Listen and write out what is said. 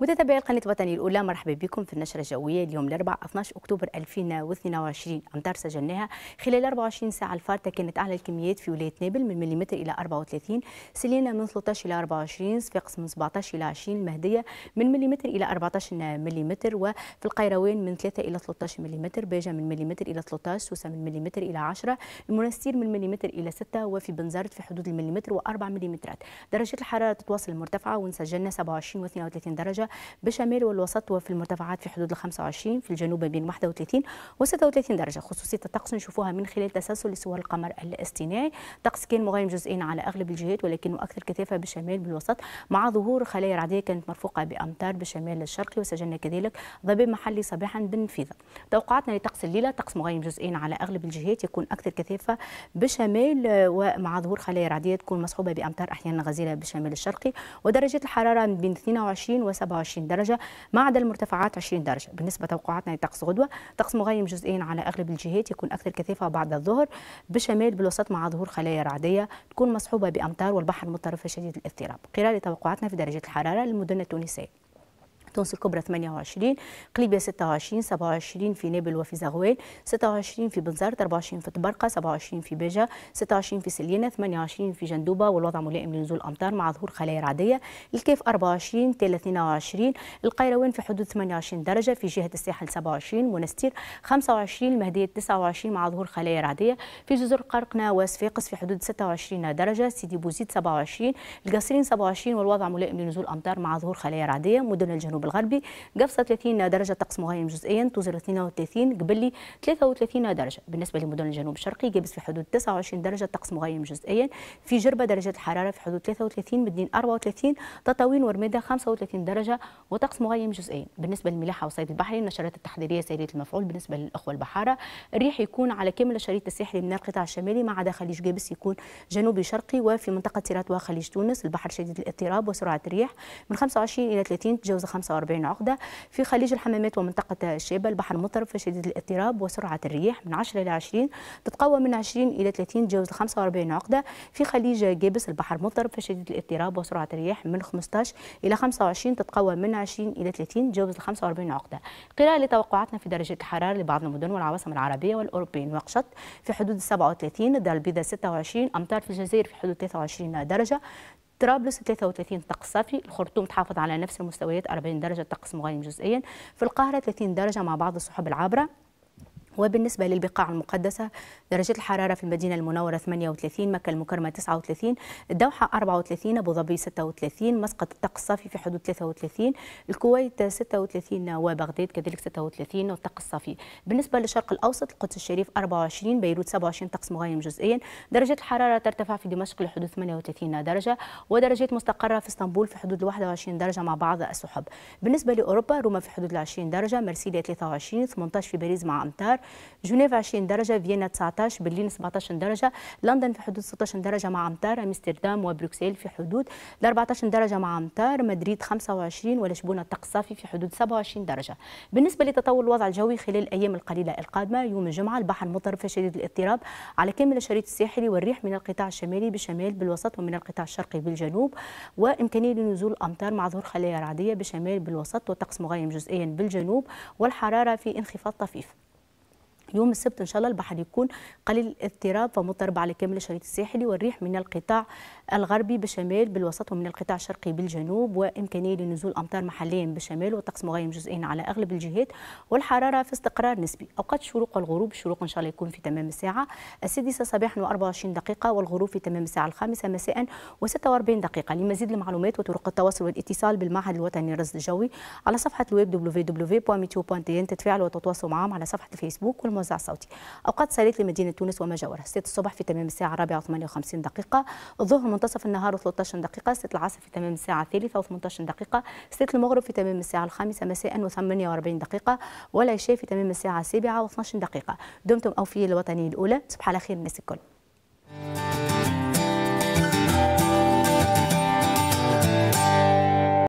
متابعي القناة الوطنية الأولى مرحبا بكم في النشرة الجوية اليوم الأربعاء 12 أكتوبر 2022 أمطار سجلناها خلال 24 ساعة الفارتة كانت أعلى الكميات في ولاية نابل من مليمتر إلى 34 سلينا من 13 إلى 24 صفاقس من 17 إلى 20 المهدية من مليمتر إلى 14 مليمتر وفي القيروان من 3 إلى 13 مليمتر باجة من مليمتر إلى 13 سوسة من مليمتر إلى 10 المنستير من مليمتر إلى 6 وفي بنزرت في حدود المليمتر و4 مليمترات درجات الحرارة تتواصل مرتفعة ونسجلنا 27 و32 درجة درجة بالشمال والوسط وفي المرتفعات في حدود ال 25 في الجنوب بين 31 و 36 درجة خصوصية الطقس نشوفوها من خلال تسلسل صور القمر الاصطناعي طقس كان مغيم جزئين على أغلب الجهات ولكنه أكثر كثافة بالشمال بالوسط مع ظهور خلايا رعدية كانت مرفوقة بأمطار بالشمال الشرقي وسجلنا كذلك ضباب محلي صباحا بنفيذه توقعاتنا لطقس الليلة طقس مغيم جزئين على أغلب الجهات يكون أكثر كثافة بالشمال ومع ظهور خلايا رعدية تكون مصحوبة بأمطار أحيانا غزيرة بالشمال الشرقي ودرجات الحرارة بين 22 و 27 24 درجة ما عدا المرتفعات 20 درجة بالنسبة توقعاتنا لطقس غدوة طقس مغيم جزئيا على أغلب الجهات يكون أكثر كثافة بعد الظهر بالشمال بالوسط مع ظهور خلايا رعدية تكون مصحوبة بأمطار والبحر مضطرب شديد الاضطراب قراءة توقعاتنا في درجة الحرارة للمدن التونسية تونس الكبرى 28 قليبيه 26 27 في نابل وفي زغوان 26 في بنزرت 24 في تبرقه 27 في بيجا 26 في سلينه 28 في جندوبه والوضع ملائم لنزول الامطار مع ظهور خلايا رعديه الكيف 24 تل 22 القيروان في حدود 28 درجه في جهه الساحل 27 منستير 25 المهديه 29 مع ظهور خلايا رعديه في جزر قرقنا وصفاقس في حدود 26 درجه سيدي بوزيد 27 القصرين 27 والوضع ملائم لنزول الامطار مع ظهور خلايا رعديه مدن الجنوب الجنوب الغربي قفصه 30 درجه طقس مغيم جزئيا توزر 32 قبلي 33 درجه بالنسبه لمدن الجنوب الشرقي قبس في حدود 29 درجه طقس مغيم جزئيا في جربه درجه الحراره في حدود 33 مدين 34 تطاوين ورميده 35 درجه وطقس مغيم جزئيا بالنسبه للملاحه والصيد البحري النشرات التحذيريه سيريه المفعول بالنسبه للاخوه البحاره الريح يكون على كامل الشريط الساحلي من القطاع الشمالي ما عدا خليج جبس يكون جنوبي شرقي وفي منطقه سيرات وخليج تونس البحر شديد الاضطراب وسرعه الريح من 25 الى 30 تجاوز 25 45 عقدة في خليج الحمامات ومنطقة الشيبة البحر مطرف شديد الاضطراب وسرعة الرياح من 10 إلى 20 تتقوى من 20 إلى 30 تجاوز 45 عقدة في خليج جابس البحر مطرف شديد الاضطراب وسرعة الرياح من 15 إلى 25 تتقوى من 20 إلى 30 تجاوز 45 عقدة قراءة لتوقعاتنا في درجة الحرارة لبعض المدن والعواصم العربية والأوروبية نواقشط في حدود 37 الدار البيضاء 26 أمطار في الجزائر في حدود 23 درجة طرابلس 33 طقس صافي الخرطوم تحافظ على نفس المستويات 40 درجه طقس مغيم جزئيا في القاهره 30 درجه مع بعض السحب العابره وبالنسبة للبقاع المقدسة درجة الحرارة في المدينة المنورة 38 مكة المكرمة 39 الدوحة 34 أبو ظبي 36 مسقط الطقس الصافي في حدود 33 الكويت 36 وبغداد كذلك 36 والطقس الصافي بالنسبة للشرق الأوسط القدس الشريف 24 بيروت 27 طقس مغيم جزئيا درجة الحرارة ترتفع في دمشق لحدود 38 درجة ودرجات مستقرة في اسطنبول في حدود 21 درجة مع بعض السحب بالنسبة لأوروبا روما في حدود 20 درجة مرسيليا 23 18 في باريس مع أمتار جنيف 20 درجه فيينا 19 برلين 17 درجه لندن في حدود 16 درجه مع امطار امستردام وبروكسل في حدود 14 درجه مع امطار مدريد 25 ولشبونه الطقس الصافي في حدود 27 درجه بالنسبه لتطور الوضع الجوي خلال الايام القليله القادمه يوم الجمعه البحر مضطرب شديد الاضطراب على كامل الشريط الساحلي والريح من القطاع الشمالي بالشمال بالوسط ومن القطاع الشرقي بالجنوب وامكانيه لنزول الأمطار مع ظهور خلايا رعديه بالشمال بالوسط وطقس مغيم جزئيا بالجنوب والحراره في انخفاض طفيف يوم السبت ان شاء الله البحر يكون قليل الاضطراب فمضطرب على كامل الشريط الساحلي والريح من القطاع الغربي بالشمال بالوسط ومن القطاع الشرقي بالجنوب وامكانيه لنزول امطار محليا بالشمال والطقس مغيم جزئيا على اغلب الجهات والحراره في استقرار نسبي اوقات الشروق والغروب الشروق ان شاء الله يكون في تمام الساعه السادسه صباحا و24 دقيقه والغروب في تمام الساعه الخامسه مساء و46 دقيقه لمزيد المعلومات وطرق التواصل والاتصال بالمعهد الوطني للرصد الجوي على صفحه الويب www.meteo.tn تتفاعلوا وتتواصلوا معهم على صفحه الفيسبوك والمزيد الموزع الصوتي أوقات سارية لمدينة تونس وما جاورها 6 الصبح في تمام الساعة الرابعة و58 دقيقة الظهر منتصف النهار و13 دقيقة 6 العصر في تمام الساعة الثالثة و18 دقيقة 6 المغرب في تمام الساعة الخامسة مساء و48 دقيقة والعشاء في تمام الساعة السابعة و12 دقيقة دمتم أوفية الوطنية الأولى صباح على خير الناس الكل